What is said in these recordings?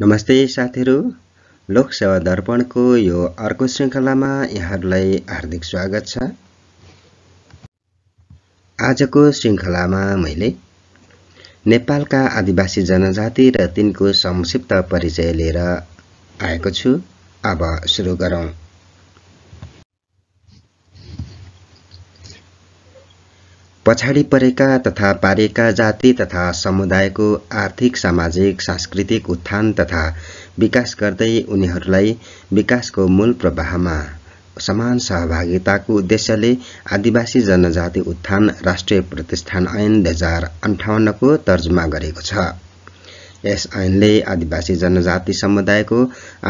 नमस्ते साथीहरू लोकसेवा दर्पणको यो अर्को श्रृङ्खलामा यहाँहरूलाई हार्दिक स्वागत छ आजको श्रृङ्खलामा मैले नेपालका आदिवासी जनजाति र तिनको संक्षिप्त परिचय लिएर आएको छु अब सुरु गरौँ पछाडि परेका तथा पारेका जाति तथा समुदायको आर्थिक सामाजिक सांस्कृतिक उत्थान तथा विकास गर्दै उनीहरूलाई विकासको मूल प्रवाहमा समान सहभागिताको उद्देश्यले आदिवासी जनजाति उत्थान राष्ट्रिय प्रतिष्ठान ऐन दुई हजार अन्ठाउन्नको तर्जुमा गरेको छ यस ऐनले आदिवासी जनजाति समुदायको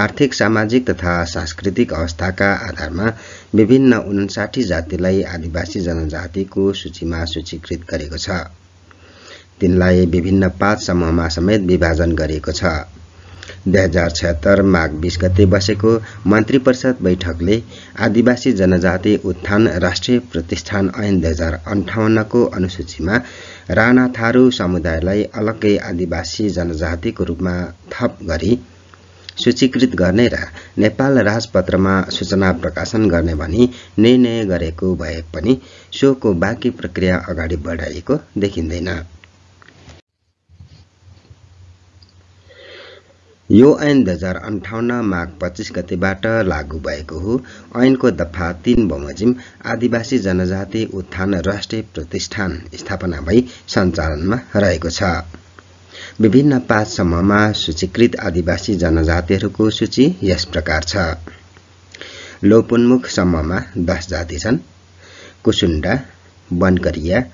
आर्थिक सामाजिक तथा सांस्कृतिक अवस्थाका आधारमा विभिन्न उन्साठी जातिलाई आदिवासी जनजातिको सूचीमा सूचीकृत गरेको छ तिनलाई विभिन्न पाँच समूहमा समेत विभाजन गरिएको छ दुई हजार छत्तर माघ बिस गते बसेको मन्त्री परिषद बैठकले आदिवासी जनजाति उत्थान राष्ट्रिय प्रतिष्ठान ऐन दुई हजार अन्ठाउन्नको अनुसूचीमा राणा थारू समुदायलाई अलग्गै आदिवासी जनजातिको रूपमा थप गरी सूचीकृत गर्ने र नेपाल राजपत्रमा सूचना प्रकाशन गर्ने भनी निर्णय गरेको भए पनि सोको बाँकी प्रक्रिया अगाडि बढाइएको देखिँदैन यो ऐन दुई हजार अन्ठाउन्न माघ पच्चिस गतिबाट लागू भएको हो ऐनको दफा तीन बमोजिम आदिवासी जनजाति उत्थान राष्ट्रिय प्रतिष्ठान स्थापना भई सञ्चालनमा रहेको छ विभिन्न पाँच समूहमा सूचीकृत आदिवासी जनजातिहरूको सूची यस प्रकार छ लोपोन्मुख समूहमा दस जाति छन् कुसुन्डा बनकरिया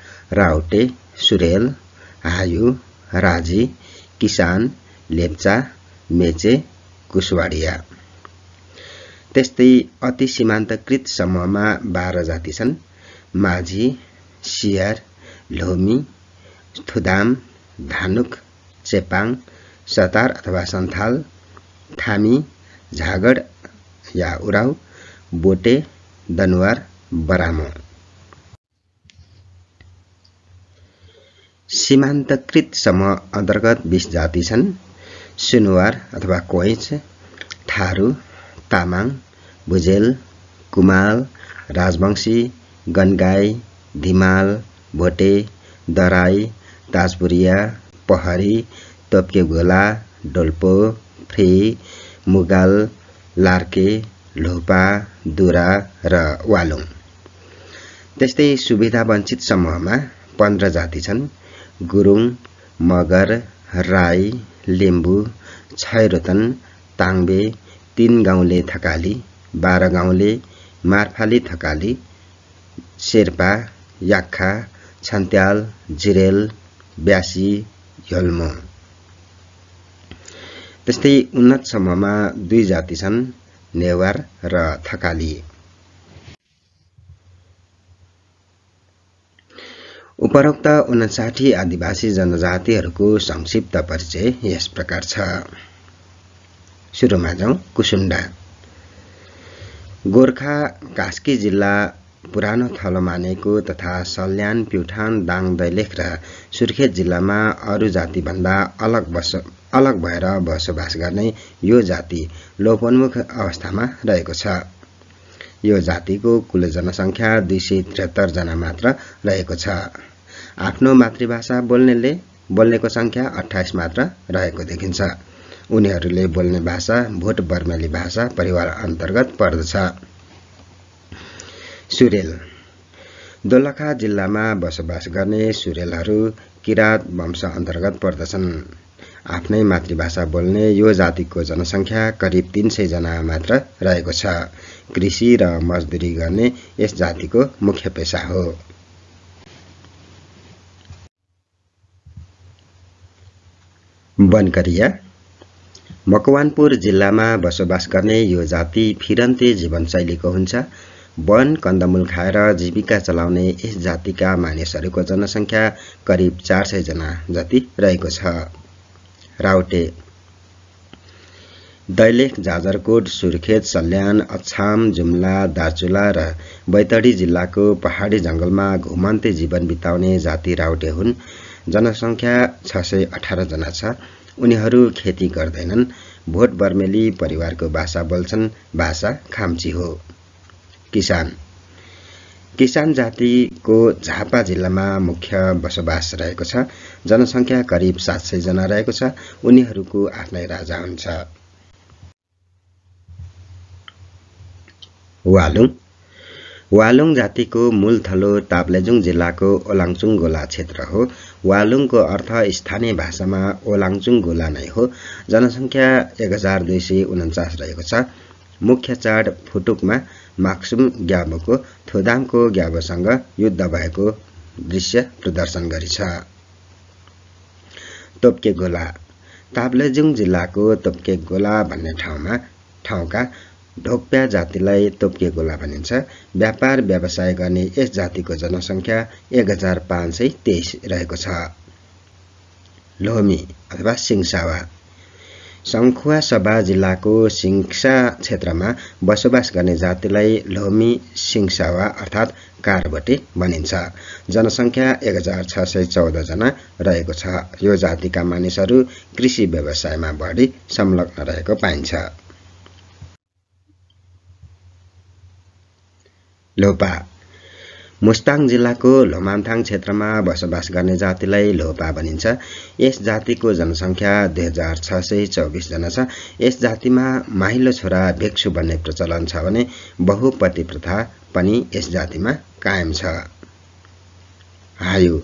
राउटे सुरेल हायु राजी किसान लेप्चा मेचे कुशवाडिया त्यस्तै अति सीमान्तकृत समूहमा बाह्र जाति छन् माझी सियार लोमी थुदाम धानुक चेपाङ सतार अथवा सन्थाल थामी झागड या उराउ बोटे दनुवार बरामो सीमान्तकृत समूह अन्तर्गत बिस जाति छन् सुनवार अथवा कोइच थारू तामाङ भुजेल कुमाल राजवंशी गनगाई धिमाल भोटे दराई ताजपुरिया पहरी तोप्के घोला डोल्पो फ्री मुगल लार्के लोपा दुरा र वालुङ त्यस्तै सुविधा वञ्चित समूहमा पन्ध्र जाति छन् गुरुङ मगर राई लेम्बु छाइरतन ताङ्बे तिन गाउँले थकाली बाह्र गाउँले मार्फाली थकाली शेर्पा याखा छन्त्याल जिरेल ब्यासी यल्म त्यस्तै उन्नतसम्ममा दुई जाति छन् नेवार र थकाली उपरोक्त उनासाठी आदिवासी जनजातिहरूको संक्षिप्त परिचय यस प्रकार छ सुरुमा जाउँ कुसुन्डा गोर्खा कास्की जिल्ला पुरानो थलो मानेको तथा सल्यान प्युठान दाङ दैलेख र सुर्खेत जिल्लामा अरू जातिभन्दा अलग बस अलग भएर बसोबास गर्ने यो जाति लोपोन्मुख अवस्थामा रहेको छ यो जातिको कुल जनसङ्ख्या दुई सय त्रिहत्तरजना मात्र रहेको छ आफ्नो मातृभाषा बोल्नेले बोल्नेको सङ्ख्या अठाइस मात्र रहेको देखिन्छ उनीहरूले बोल्ने भाषा भोट बर्मेली भाषा परिवार अन्तर्गत पर्दछ सुरेल दोलखा जिल्लामा बसोबास गर्ने सुरेलहरू किराँत वंश अन्तर्गत पर्दछन् आफ्नै मातृभाषा बोल्ने यो जातिको जनसङ्ख्या करिब तिन सयजना मात्र रहेको छ कृषि र मजदुरी गर्ने यस जातिको मुख्य पेसा हो बनकरिया मकवानपुर जिल्लामा बसोबास गर्ने यो जाति फिरन्ते जीवनशैलीको हुन्छ वन कन्दमूल खाएर जीविका चलाउने यस जातिका मानिसहरूको जनसङ्ख्या करिब चार सयजना जति रहेको छ राउटे दैलेख जाजरकोट सुर्खेत सल्यान अछाम जुम्ला दार्चुला र बैतडी जिल्लाको पहाडी जङ्गलमा घुमन्ते जीवन बिताउने जाति राउटे हुन् जनसङ्ख्या छ सय अठारजना छ उनीहरू खेती गर्दैनन् भोट बर्मेली परिवारको भाषा बोल्छन् भाषा खाम्ची हो किसान किसान जातिको झापा जिल्लामा मुख्य बसोबास रहेको छ जनसङ्ख्या करिब सात जना रहेको छ उनीहरूको आफ्नै राजा हुन्छ वालुङ वालुङ जातिको मूल थलो ताप्लेजुङ जिल्लाको ओलाङचुङ गोला क्षेत्र हो वालुङको अर्थ स्थानीय भाषामा ओलाङचुङ गोला नै हो जनसङ्ख्या एक हजार दुई सय उन्चास रहेको छ मुख्य चाड फुटुकमा माक्सुम ग्याबोको थोदाङको ग्याबोसँग युद्ध भएको दृश्य प्रदर्शन गरिछ तोप्के गोला ताप्लेजुङ जिल्लाको तोप्के गोला भन्ने ठाउँमा ठाउँका ढोप्या जातिलाई तोप्के गोला भनिन्छ व्यापार व्यवसाय गर्ने यस जातिको जनसङ्ख्या एक हजार पाँच सय तेइस रहेको छ लोमी अथवा सिङसावा सङ्खुवा सभा जिल्लाको सिङसा क्षेत्रमा बसोबास गर्ने जातिलाई लोमी सिङसावा अर्थात् कारबटे भनिन्छ जनसङ्ख्या एक हजार छ सय चौधजना रहेको छ यो जातिका मानिसहरू कृषि व्यवसायमा बढी संलग्न रहेको पाइन्छ लोपा मुस्ताङ जिल्लाको लोमामथाङ क्षेत्रमा बसोबास गर्ने जातिलाई लोपा भनिन्छ यस जातिको जनसङ्ख्या दुई हजार छ सय चौबिसजना छ यस जातिमा माहिलो छोरा भिक्षु भन्ने प्रचलन छ भने बहुपति प्रथा पनि यस जातिमा कायम छ हायु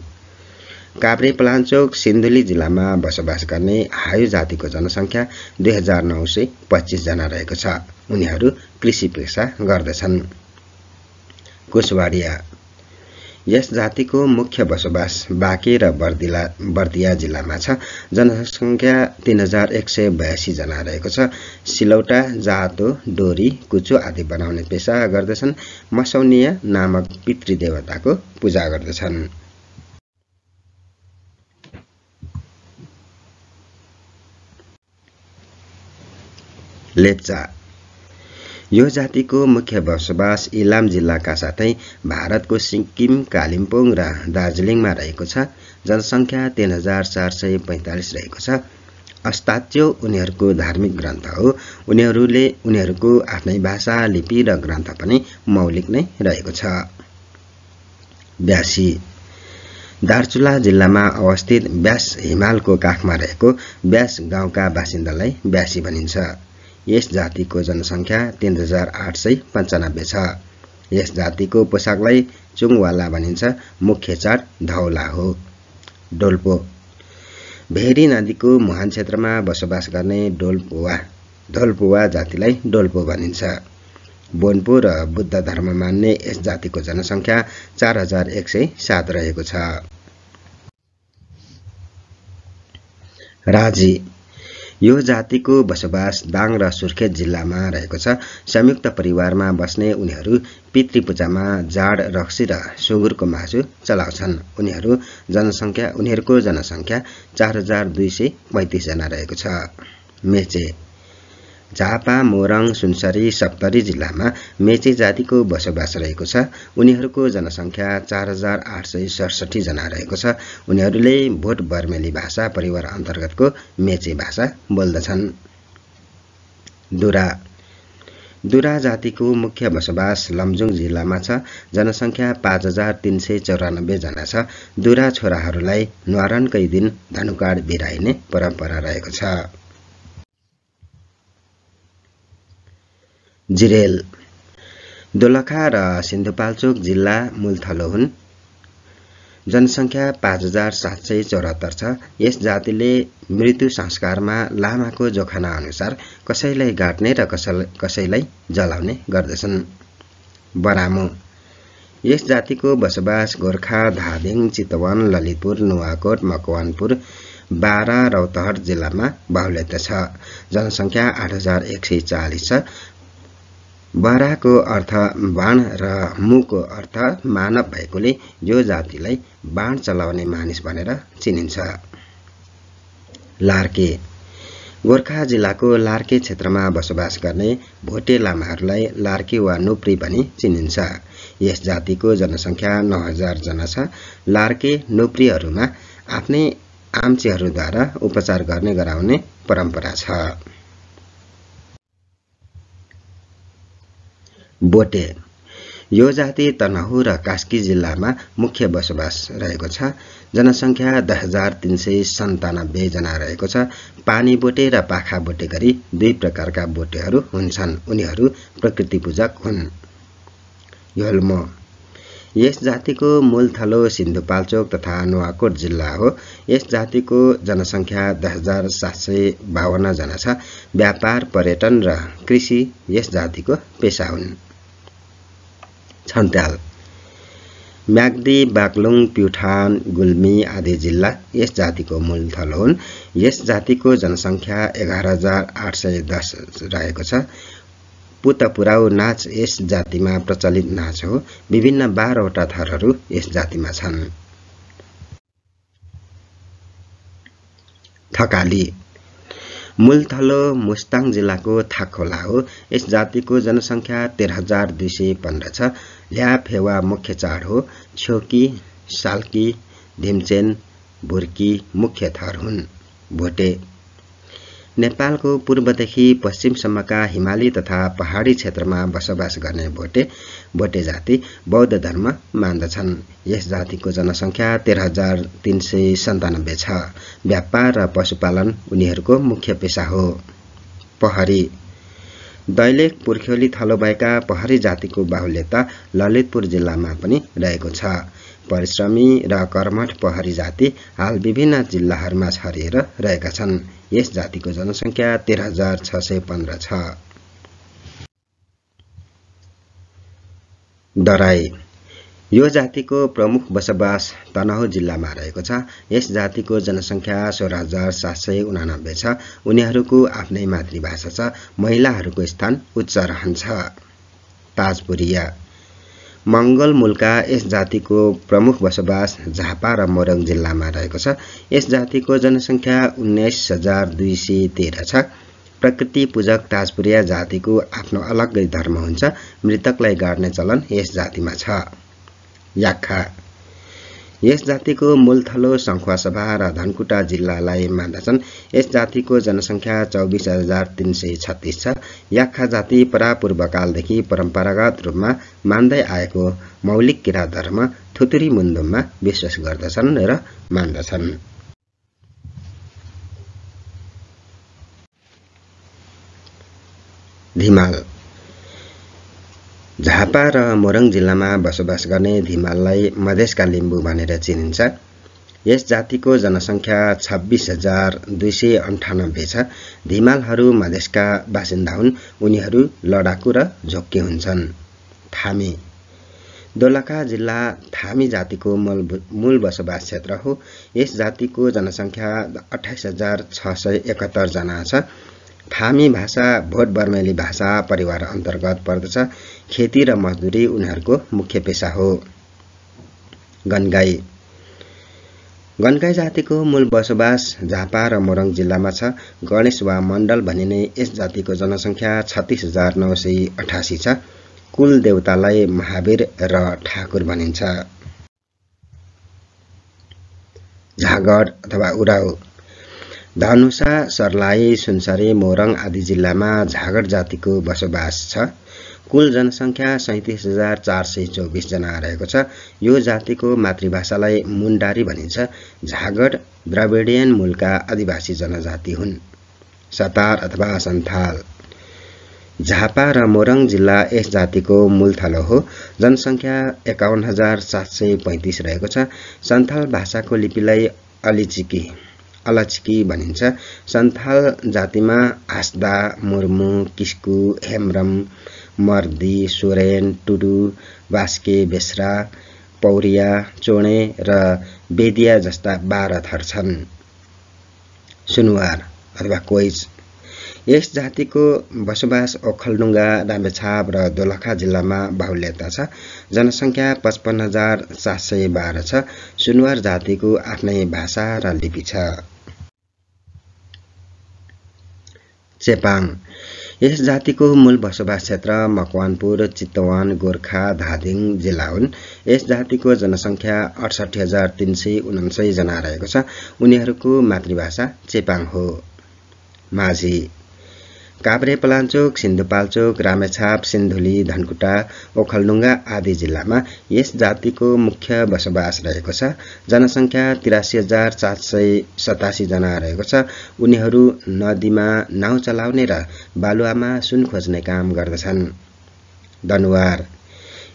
काभ्रे पलाञ्चोक सिन्धुली जिल्लामा बसोबास गर्ने हायु जातिको जनसङ्ख्या दुई हजार नौ सय पच्चिसजना रहेको छ उनीहरू कृषि पेसा गर्दछन् कोसवाडिया यस जातिको मुख्य बसोबास बाँके र बर्दिया जिल्लामा छ जनसङ्ख्या तिन हजार एक सय बयासीजना रहेको छ सिलौटा जातो डोरी कुचो आदि बनाउने पेसा गर्दछन् मसौनिया नामक पितृदेवताको पूजा गर्दछन् लेप्चा यो जातिको मुख्य बसोबास इलाम जिल्लाका साथै भारतको सिक्किम कालिम्पोङ र दार्जिलिङमा रहेको छ जनसङ्ख्या तिन हजार चार सय पैँतालिस रहेको छ अस्ताच्यो उनीहरूको धार्मिक ग्रन्थ हो उनीहरूले उनीहरूको आफ्नै भाषा लिपि र ग्रन्थ पनि मौलिक नै रहेको छ ब्यासी दार्चुला जिल्लामा अवस्थित ब्यास हिमालको काखमा रहेको ब्यास गाउँका बासिन्दालाई ब्यासी भनिन्छ यस जातिको जनसङ्ख्या तिन हजार आठ सय पन्चानब्बे छ यस जातिको पोसाकलाई चुङवाला भनिन्छ मुख्य चाड धौला हो डोल्पो भेरी नदीको मुहान क्षेत्रमा बसोबास गर्ने डोल्पुवा धोलपुवा जातिलाई डोल्पो भनिन्छ बोनपो र बुद्ध धर्म मान्ने यस जातिको जनसङ्ख्या चार हजार एक सय सात रहेको छ राजी यो जातिको बसोबास दाङ र सुर्खेत जिल्लामा रहेको छ संयुक्त परिवारमा बस्ने उनीहरू पितृपूजामा जाड रक्सी र सुँगुरको मासु चलाउँछन् उनीहरू जनसङ्ख्या उनीहरूको जनसङ्ख्या चार हजार दुई सय पैँतिसजना रहेको छ मेचे झापा मोरङ सुनसरी सप्तरी जिल्लामा मेची जातिको बसोबास रहेको छ उनीहरूको जनसङ्ख्या चार हजार आठ सय सडसठीजना रहेको छ उनीहरूले भोट बर्मेली भाषा परिवार अन्तर्गतको मेची भाषा बोल्दछन् दुरा दुरा जातिको मुख्य बसोबास लमजुङ जिल्लामा छ जनसङ्ख्या पाँच हजार तिन सय चौरानब्बेजना छ दुरा छोराहरूलाई न्वारणकै दिन धनुकाड बिराइने परम्परा रहेको छ जिरेल दोलखा र सिन्धुपाल्चोक जिल्ला मूलथलो हुन् जनसङ्ख्या पाँच हजार सात सय चौरात्तर छ यस जातिले मृत्यु संस्कारमा लामाको जोखाना अनुसार कसैलाई गाट्ने र कसै कसैलाई जलाउने गर्दछन् बरामो यस जातिको बसोबास गोर्खा धादिङ चितवन ललितपुर नुवाकोट मकवानपुर बाह्र रौतहट जिल्लामा बाहुल्यता छ जनसङ्ख्या आठ हजार एक सय चालिस छ बराको अर्थ बाण र मुको अर्थ मानव भएकोले यो जातिलाई बाण चलाउने मानिस भनेर चिनिन्छ लार्के गोर्खा जिल्लाको लार्के क्षेत्रमा बसोबास गर्ने भोटे लामाहरूलाई लार्के वा नुप्री भनी चिनिन्छ यस जातिको जनसङ्ख्या नौ जना छ लार्के नुप्रीहरूमा आफ्नै आम्चेहरूद्वारा उपचार गर्ने गराउने परम्परा छ बोटे यो जाति तनहु र कास्की जिल्लामा मुख्य बसोबास रहेको छ जनसङ्ख्या दस हजार तिन सय जना रहेको छ पानी बोटे र पाखा बोटे गरी दुई प्रकारका बोटेहरू हुन्छन् उनीहरू प्रकृति पूजक हुन् यो यस जातिको मूल थलो सिन्धुपाल्चोक तथा नुवाकोट जिल्ला हो यस जातिको जनसङ्ख्या दस हजार सात सय बाहन्नजना छ व्यापार पर्यटन र कृषि यस जातिको पेसा हुन् छन्त्याल म्याग्दी बाग्लुङ प्युठान गुल्मी आदि जिल्ला यस जातिको मूल थलो हुन् यस जातिको जनसङ्ख्या एघार हजार आठ सय दस रहेको छ पुतपुराउ नाच यस जातिमा प्रचलित नाच हो विभिन्न बाह्रवटा थरहरू यस जातिमा छन् थकाली मूलथलो मुस्ताङ जिल्लाको थाखोला हो यस जातिको जनसङ्ख्या तेह्र हजार दुई सय पन्ध्र छ ल्याफेवा मुख्य चाड हो छोकी, सालकी, धिम्चेन भुर्की मुख्य थर हुन् भोटे नेपालको पूर्वदेखि पश्चिमसम्मका हिमाली तथा पहाडी क्षेत्रमा बसोबास गर्ने भोटे भोटे जाति बौद्ध धर्म मान्दछन् यस जातिको जनसङ्ख्या तेह्र हजार तिन सय सन्तानब्बे छ व्यापार र पशुपालन उनीहरूको मुख्य पेसा हो पहरी दैलेख पुर्ख्यौली थलो भएका पहरी जातिको बाहुल्यता ललितपुर जिल्लामा पनि रहेको छ परिश्रमी र कर्मठ पहरी जाति हाल विभिन्न जिल्लाहरूमा छरिएर रहेका छन् यस जातिको जनसङ्ख्या तेह्र हजार छ सय पन्ध्र छ दराई यो जातिको प्रमुख बसोबास तनहु जिल्लामा रहेको छ यस जातिको जनसङ्ख्या सोह्र हजार सात सय उनानब्बे छ उनीहरूको आफ्नै मातृभाषा छ महिलाहरूको स्थान उच्च रहन्छ ताजपुरिया मङ्गल मुलका यस जातिको प्रमुख बसोबास झापा र मोरङ जिल्लामा रहेको छ यस जातिको जनसङ्ख्या उन्नाइस हजार दुई सय तेह्र छ प्रकृति पूजक ताजपुरिया जातिको आफ्नो अलग्गै धर्म हुन्छ मृतकलाई गाड्ने चलन यस जातिमा छ याखा यस जातिको मूलथलो सङ्खुवासभा र धनकुटा जिल्लालाई मान्दछन् यस जातिको जनसङ्ख्या चौबिस हजार तिन सय छत्तिस छ याखा जाति परापूर्वकालदेखि परम्परागत रूपमा मान्दै आएको मौलिक किरा धर्म थुतुरी मुन्दुममा विश्वास गर्दछन् र मान्दछन् धिमाल झापा र मोरङ जिल्लामा बसोबास गर्ने धिमाललाई मधेसका लिम्बू भनेर चिनिन्छ यस जातिको जनसङ्ख्या छब्बिस हजार दुई सय अन्ठानब्बे छ धिमालहरू मधेसका बासिन्दा हुन् उनीहरू लडाकु र झोक्के हुन्छन् थामी दोलखा जिल्ला थामी जातिको मूल मूल बसोबास क्षेत्र हो यस जातिको जनसङ्ख्या अठाइस हजार छ सय एकहत्तरजना छ थामी भाषा भोट बर्मेली भाषा परिवार अन्तर्गत पर्दछ खेती र मजदुरी उनीहरूको मुख्य पेसा हो गनगाई गनगाई जातिको मूल बसोबास झापा र मोरङ जिल्लामा छ गणेश वा मण्डल भनिने यस जातिको जनसङ्ख्या छत्तिस हजार नौ सय अठासी छ कुल देवतालाई महावीर र ठाकुर भनिन्छ झागड अथवा उराउ धनुषा सर्लाही सुनसरी मोरङ आदि जिल्लामा झागड जातिको बसोबास छ कुल जनसङ्ख्या सैँतिस हजार चार सय चौबिसजना रहेको छ यो जातिको मातृभाषालाई मुन्डारी भनिन्छ झागड द्रविडियन मूलका आदिवासी जनजाति हुन् सतार अथवा सन्थाल झापा र मोरङ जिल्ला यस जातिको मूलथलो हो जनसङ्ख्या एकाउन्न हजार सात सय पैँतिस रहेको छ सन्थाल भाषाको लिपिलाई अलिचिकी अलचिकी भनिन्छ सन्थाल जातिमा आस्दा मुर्मु किस्कु हेम्रम मर्दी सोरेन टुडु बास्के भेस्रा पौरिया चोणे र बेदिया जस्ता बाह्र थर छन् सुनुवार अथवा कोइच यस जातिको बसोबास ओखलडुङ्गा रामेछाप र दोलखा जिल्लामा बाहुल्यता छ जनसङ्ख्या पचपन्न हजार सात सय बाह्र छ सुनवार जातिको आफ्नै भाषा र लिपि छ चेपाङ यस जातिको मूल बसोबास क्षेत्र मकवानपुर चितवन गोर्खा धादिङ जिल्ला हुन् यस जातिको जनसङ्ख्या अडसठी हजार तिन सय उनासयजना रहेको छ उनीहरूको मातृभाषा चेपाङ हो माझी काभ्रे पलाञ्चोक सिन्धुपाल्चोक रामेछाप सिन्धुली धनकुटा ओखलडुङ्गा आदि जिल्लामा यस जातिको मुख्य बसोबास रहेको छ जनसङ्ख्या तिरासी हजार सात सय जना रहेको छ उनीहरू नदीमा नाउँ चलाउने र बालुवामा सुन खोज्ने काम गर्दछन्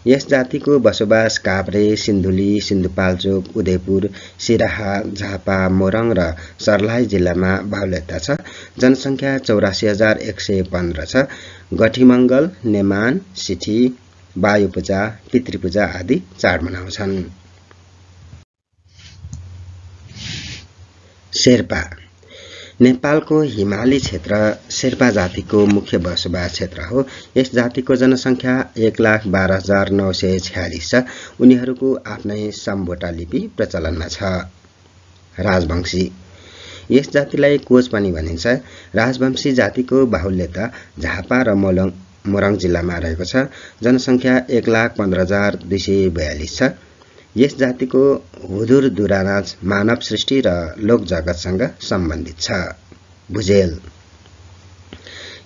यस जातिको बसोबास काभ्रे सिन्धुली सिन्धुपाल्चोक उदयपुर सिराहा झापा मोरङ र सर्लाही जिल्लामा बाहुल्यता छ जनसङ्ख्या चौरासी हजार एक सय पन्ध्र छ गठीमङ्गल नेमान सिठी वायुपूजा पितृपूजा आदि चाड मनाउँछन् शेर्पा नेपालको हिमाली क्षेत्र शेर्पा जातिको मुख्य बसोबास क्षेत्र हो यस जातिको जनसङ्ख्या एक लाख बाह्र हजार नौ सय छ्यालिस छ उनीहरूको आफ्नै सम्बोटा लिपि प्रचलनमा छ राजवंशी यस जातिलाई कोच पनि भनिन्छ राजवंशी जातिको बाहुल्यता झापा र मोलङ मोरङ जिल्लामा रहेको छ जनसङ्ख्या एक लाख पन्ध्र हजार दुई सय बयालिस छ यस जातिको हुदुर दुरानाज मानव सृष्टि र लोक जगतसँग सम्बन्धित छ भुजेल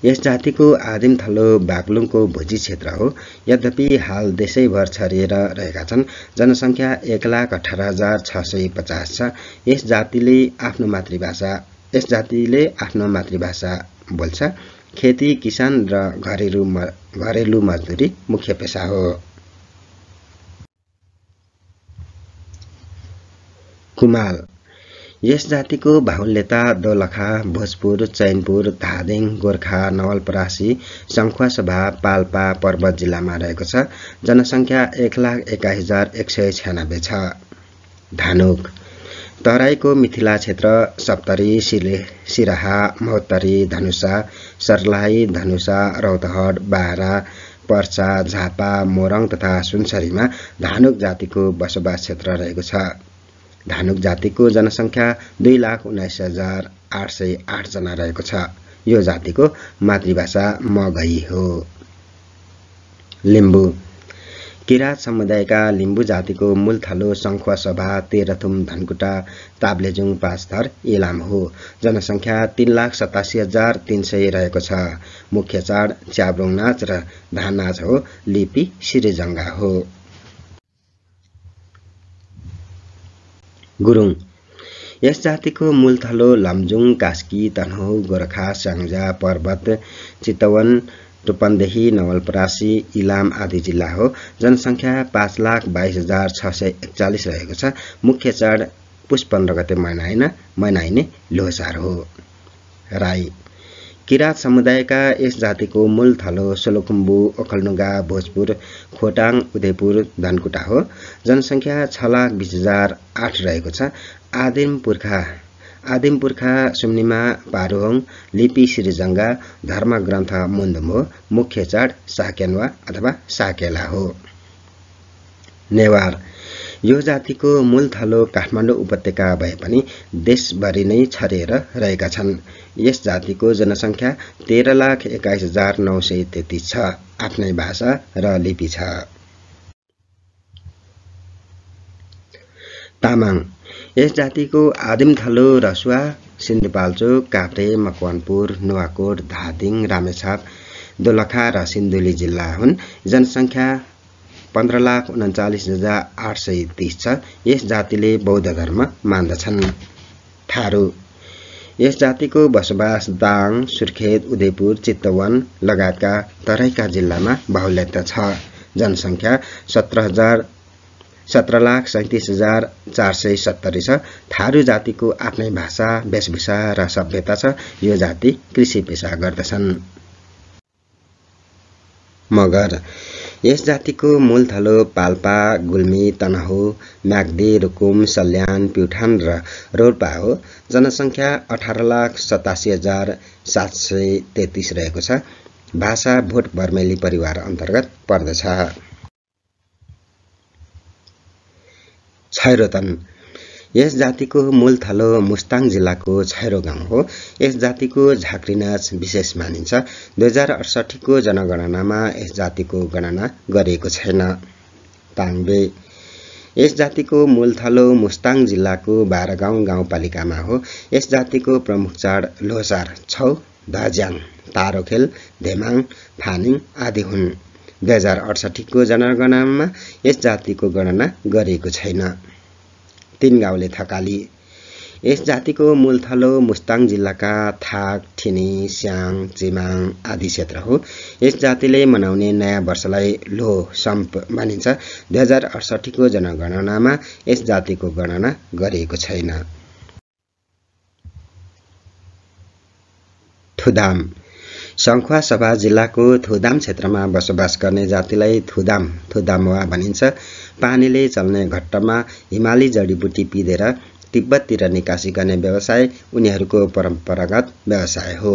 यस जातिको आदिम थलो बाग्लुङको भुजी क्षेत्र हो यद्यपि हाल देशैभर छरिएर रहेका छन् जनसङ्ख्या एक लाख अठार हजार छ सय पचास छ यस जातिले आफ्नो मातृभाषा यस जातिले आफ्नो मातृभाषा बोल्छ खेती किसान र घरेलु म घरेलु मजदुरी मुख्य पेसा हो कुमाल यस जातिको बाहुल्यता दोलखा भोजपुर चैनपुर धादिङ गोर्खा नवलपरासी सङ्खुवासभा पाल्पा पर्वत जिल्लामा रहेको छ जनसङ्ख्या एक लाख एक्काइस हजार एक सय छ्यानब्बे छ धानुक तराईको मिथिला क्षेत्र सप्तरी सिले सिराहा महोत्तरी धनुषा सर्लाही धनुषा रौतहट बारा पर्सा झापा मोरङ तथा सुनसरीमा धानुक जातिको बसोबास क्षेत्र रहेको छ धानुक जातिको जनसङ्ख्या दुई लाख उन्नाइस हजार आठ सय आठजना रहेको छ यो जातिको मातृभाषा मगही हो लिम्बु किराँत समुदायका लिम्बू जातिको मूल थालो सङ्खुवा सभा तेह्रथुम धनकुटा ताब्लेजुङ पाँचथर इलाम हो जनसङ्ख्या तिन लाख सतासी हजार तिन सय रहेको छ मुख्य चाड च्याब्रुङ नाच र धान नाच हो लिपि सिरिजङ्गा हो गुरुङ यस जातिको थलो लाम्जुङ कास्की तनहु गोर्खा साङ्जा पर्वत चितवन टुपनदेखि नवलपरासी इलाम आदि जिल्ला हो जनसङ्ख्या पाँच लाख बाइस हजार छ सय एकचालिस रहेको छ मुख्य चाड पुष पन्ध्र गते मनाइन मनाइने लोसार हो राई किरात समुदायका यस जातिको मूल थलो सोलोखुम्बु ओखलडुङ्गा भोजपुर खोटाङ उदयपुर धनकुटा हो जनसङ्ख्या छ लाख बिस हजार आठ रहेको छ आदिम पुर्खा आदिम पुर्खा सुम्निमा पारुहोङ लिपि श्रीजङ्गा धर्म ग्रन्थ मुन्दुम हो मुख्य चाड साकेन्वा अथवा साकेला हो नेवार यो जातिको मूल थलो काठमाडौँ उपत्यका भए पनि देशभरि नै छरिएर रहेका छन् यस जातिको जनसङ्ख्या तेह्र लाख एक्काइस हजार नौ सय तेत्तिस छ आफ्नै भाषा र लिपि छ तामाङ यस जातिको आदिम थलो रसुवा सिन्धुपाल्चोक काभ्रे मकवानपुर नुवाकोट धादिङ रामेछाप दोलखा र सिन्धुली जिल्ला हुन् जनसङ्ख्या पन्ध्र लाख उन्चालिस हजार आठ सय तिस छ यस जातिले बौद्ध धर्म मान्दछन् थारू यस जातिको बसोबास दाङ सुर्खेत उदयपुर चित्तवन लगायतका तराईका जिल्लामा बाहुल्यता छ जनसङ्ख्या सत्र हजार सत्र लाख सैँतिस हजार चार सय सत्तरी छ थारू जातिको आफ्नै भाषा वेशभूषा र सभ्यता छ यो जाति कृषि पेसा गर्दछन् मगर यस जातिको मूल थलो पाल्पा गुल्मी तनहु म्याग्दी रुकुम सल्यान प्युठान र रोल्पा हो जनसङ्ख्या अठार लाख सतासी हजार सात सय तेत्तिस रहेको छ भाषा भोट बर्मेली परिवार अन्तर्गत पर्दछ छैरोतन यस जातिको मूल थलो मुस्ताङ जिल्लाको छैरो गाउँ हो यस जातिको झाँक्री नाच विशेष मानिन्छ दुई हजार अडसठीको जनगणनामा यस जातिको गणना गरिएको छैन ताङ्बे यस जातिको मूल थलो मुस्ताङ जिल्लाको गाउँ गाउँपालिकामा हो यस जातिको प्रमुख चाड लोसार छौ धज्याङ तारोखेल धेमाङ फानिङ आदि हुन् दुई हजार अडसठीको जनगणनामा यस जातिको गणना गरिएको छैन तीन गाउँले थकाली यस जातिको मूलथलो मुस्ताङ जिल्लाका थाक ठिनी स्याङ चिमाङ आदि क्षेत्र हो यस जातिले मनाउने नयाँ वर्षलाई लो सम्प मानिन्छ दुई हजार अडसठीको जनगणनामा यस जातिको गणना गरिएको छैन थुदाम सङ्खुवा सभा जिल्लाको थुदाम क्षेत्रमा बसोबास गर्ने जातिलाई थुदाम थुदामवा भनिन्छ पानीले चल्ने घट्टमा हिमाली जडीबुटी पिँधेर तिब्बततिर निकासी गर्ने व्यवसाय उनीहरूको परम्परागत व्यवसाय हो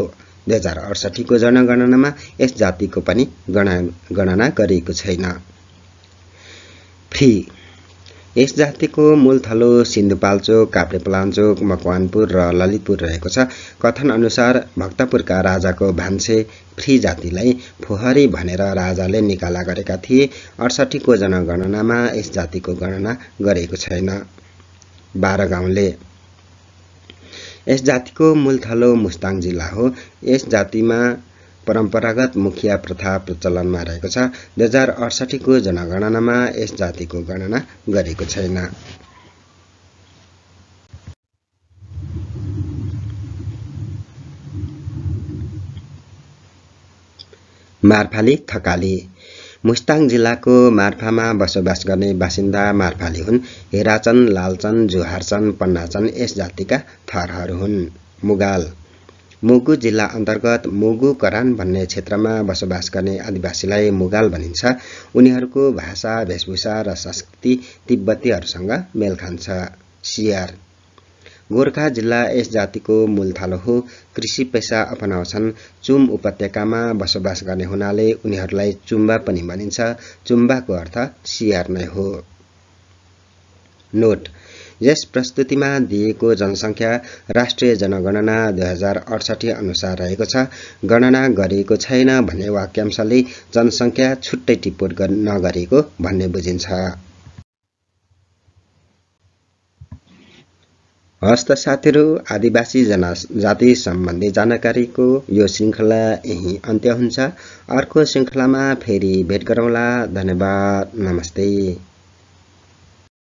दुई हजार अडसठीको जनगणनामा यस जातिको पनि गणना गरिएको छैन फ्री यस जातिको थलो सिन्धुपाल्चोक काभ्रेपलाञ्चोक मकवानपुर र ललितपुर रहेको छ अनुसार भक्तपुरका राजाको भान्से फ्री जातिलाई फोहरी भनेर राजाले निकाला गरेका थिए अडसठीको जनगणनामा यस जातिको गणना गरेको छैन बाह्र गाउँले यस जातिको मूलथलो मुस्ताङ जिल्ला हो यस जातिमा परम्परागत मुखिया प्रथा प्रचलनमा रहेको छ दुई हजार अडसठीको जनगणनामा यस जातिको गणना गरेको छैन मार्फाली थकाली मुस्ताङ जिल्लाको मार्फामा बसोबास गर्ने बासिन्दा मार्फाली हुन् हेराचन लालचन जुहारचन पन्नाचन यस जातिका थरहरू हुन् मुगाल मुगु जिल्ला अन्तर्गत मुगु करान भन्ने क्षेत्रमा बसोबास गर्ने आदिवासीलाई मुगाल भनिन्छ उनीहरूको भाषा वेशभूषा र संस्कृति तिब्बतीहरूसँग मेल खान्छ सियार गोर्खा जिल्ला यस जातिको मूलथालो हो कृषि पेसा अपनाउँछन् चुम उपत्यकामा बसोबास गर्ने हुनाले उनीहरूलाई चुम्बा पनि भनिन्छ चुम्बाको अर्थ सियार नै हो नोट यस प्रस्तुतिमा दिएको जनसङ्ख्या राष्ट्रिय जनगणना दुई हजार अडसठी अनुसार रहेको छ गणना गरिएको छैन भन्ने वाक्यांशले जनसङ्ख्या छुट्टै टिप्पोट नगरेको भन्ने बुझिन्छ हस्त साथीहरू आदिवासी जनजाति सम्बन्धी जानकारीको यो श्रृङ्खला यहीँ अन्त्य हुन्छ अर्को श्रृङ्खलामा फेरि भेट गरौँला धन्यवाद नमस्ते